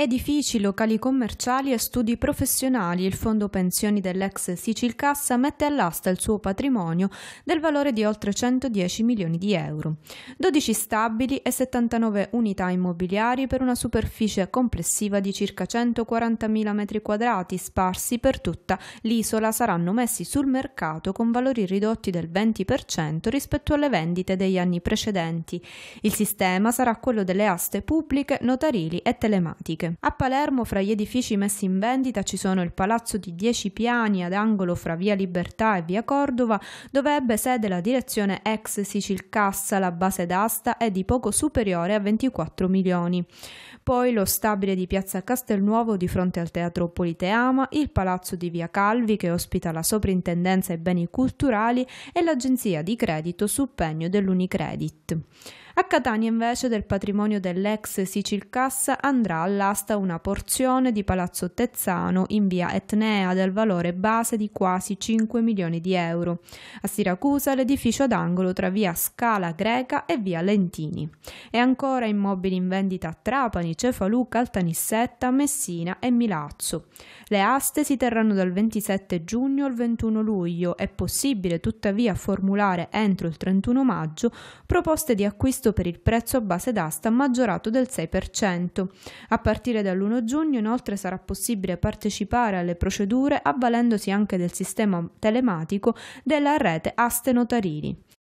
Edifici, locali commerciali e studi professionali, il fondo pensioni dell'ex Sicilcassa mette all'asta il suo patrimonio del valore di oltre 110 milioni di euro. 12 stabili e 79 unità immobiliari per una superficie complessiva di circa 140.000 m2 sparsi per tutta l'isola saranno messi sul mercato con valori ridotti del 20% rispetto alle vendite degli anni precedenti. Il sistema sarà quello delle aste pubbliche, notarili e telematiche. Bianche. A Palermo, fra gli edifici messi in vendita, ci sono il palazzo di 10 piani ad angolo fra via Libertà e via Cordova, dove ebbe sede la direzione ex Sicilcassa, la base d'asta è di poco superiore a 24 milioni. Poi lo stabile di piazza Castelnuovo di fronte al teatro Politeama, il palazzo di via Calvi che ospita la soprintendenza ai beni culturali e l'agenzia di credito su pegno dell'Unicredit. A Catania invece del patrimonio dell'ex Sicilcassa andrà all'asta una porzione di Palazzo Tezzano in via Etnea del valore base di quasi 5 milioni di euro. A Siracusa l'edificio ad angolo tra via Scala Greca e via Lentini. E ancora immobili in vendita a Trapani, Cefalù, Caltanissetta, Messina e Milazzo. Le aste si terranno dal 27 giugno al 21 luglio. È possibile tuttavia formulare entro il 31 maggio proposte di acquisto l'acquisto per il prezzo a base d'asta maggiorato del 6%. A partire dall'1 giugno inoltre sarà possibile partecipare alle procedure avvalendosi anche del sistema telematico della rete Aste Notarili.